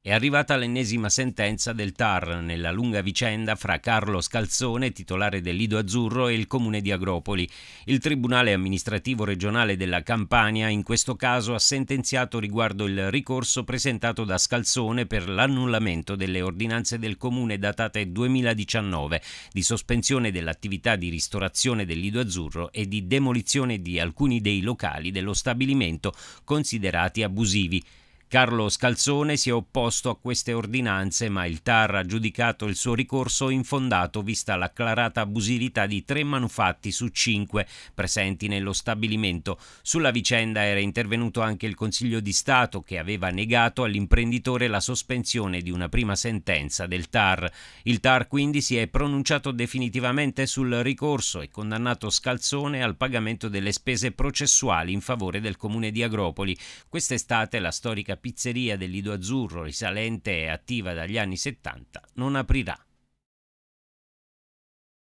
È arrivata l'ennesima sentenza del TAR nella lunga vicenda fra Carlo Scalzone, titolare del Lido Azzurro, e il comune di Agropoli. Il Tribunale amministrativo regionale della Campania in questo caso ha sentenziato riguardo il ricorso presentato da Scalzone per l'annullamento delle ordinanze del comune datate 2019 di sospensione dell'attività di ristorazione del Lido Azzurro e di demolizione di alcuni dei locali dello stabilimento considerati abusivi. Carlo Scalzone si è opposto a queste ordinanze, ma il TAR ha giudicato il suo ricorso infondato vista l'acclarata abusività di tre manufatti su cinque presenti nello stabilimento. Sulla vicenda era intervenuto anche il Consiglio di Stato che aveva negato all'imprenditore la sospensione di una prima sentenza del TAR. Il TAR quindi si è pronunciato definitivamente sul ricorso e condannato Scalzone al pagamento delle spese processuali in favore del comune di Agropoli. Quest'estate la storica pizzeria del Lido Azzurro risalente e attiva dagli anni 70 non aprirà